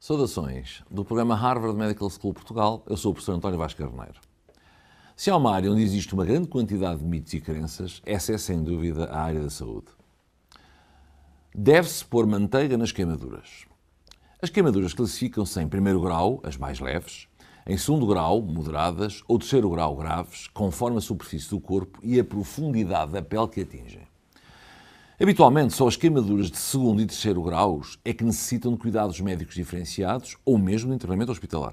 Saudações do programa Harvard Medical School Portugal. Eu sou o professor António Vasco Carneiro. Se há uma área onde existe uma grande quantidade de mitos e crenças, essa é sem dúvida a área da saúde. Deve-se pôr manteiga nas queimaduras. As queimaduras classificam-se em primeiro grau, as mais leves, em segundo grau, moderadas, ou terceiro grau, graves, conforme a superfície do corpo e a profundidade da pele que atingem. Habitualmente, só as queimaduras de segundo e terceiro graus é que necessitam de cuidados médicos diferenciados ou mesmo de internamento hospitalar.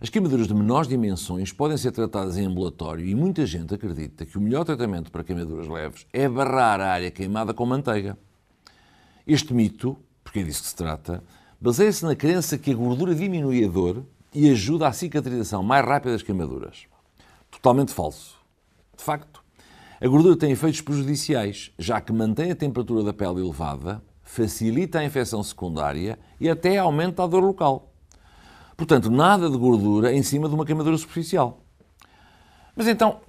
As queimaduras de menores dimensões podem ser tratadas em ambulatório e muita gente acredita que o melhor tratamento para queimaduras leves é barrar a área queimada com manteiga. Este mito, porque é disso que se trata, baseia-se na crença que a gordura diminui a dor e ajuda à cicatrização mais rápida das queimaduras. Totalmente falso. De facto, a gordura tem efeitos prejudiciais, já que mantém a temperatura da pele elevada, facilita a infecção secundária e até aumenta a dor local. Portanto, nada de gordura em cima de uma queimadura superficial. Mas então,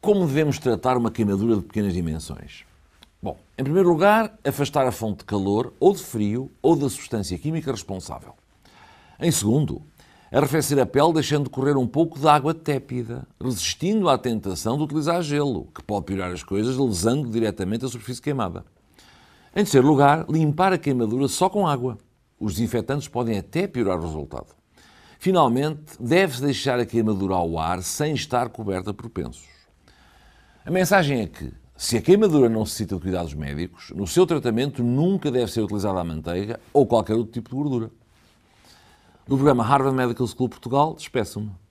como devemos tratar uma queimadura de pequenas dimensões? Bom, em primeiro lugar, afastar a fonte de calor, ou de frio, ou da substância química responsável. Em segundo, arrefecer a pele deixando correr um pouco de água tépida, resistindo à tentação de utilizar gelo, que pode piorar as coisas, lesando diretamente a superfície queimada. Em terceiro lugar, limpar a queimadura só com água. Os desinfetantes podem até piorar o resultado. Finalmente, deve-se deixar a queimadura ao ar sem estar coberta por pensos. A mensagem é que, se a queimadura não necessita de cuidados médicos, no seu tratamento nunca deve ser utilizada a manteiga ou qualquer outro tipo de gordura do programa Harvard Medical School Portugal. Despeço-me.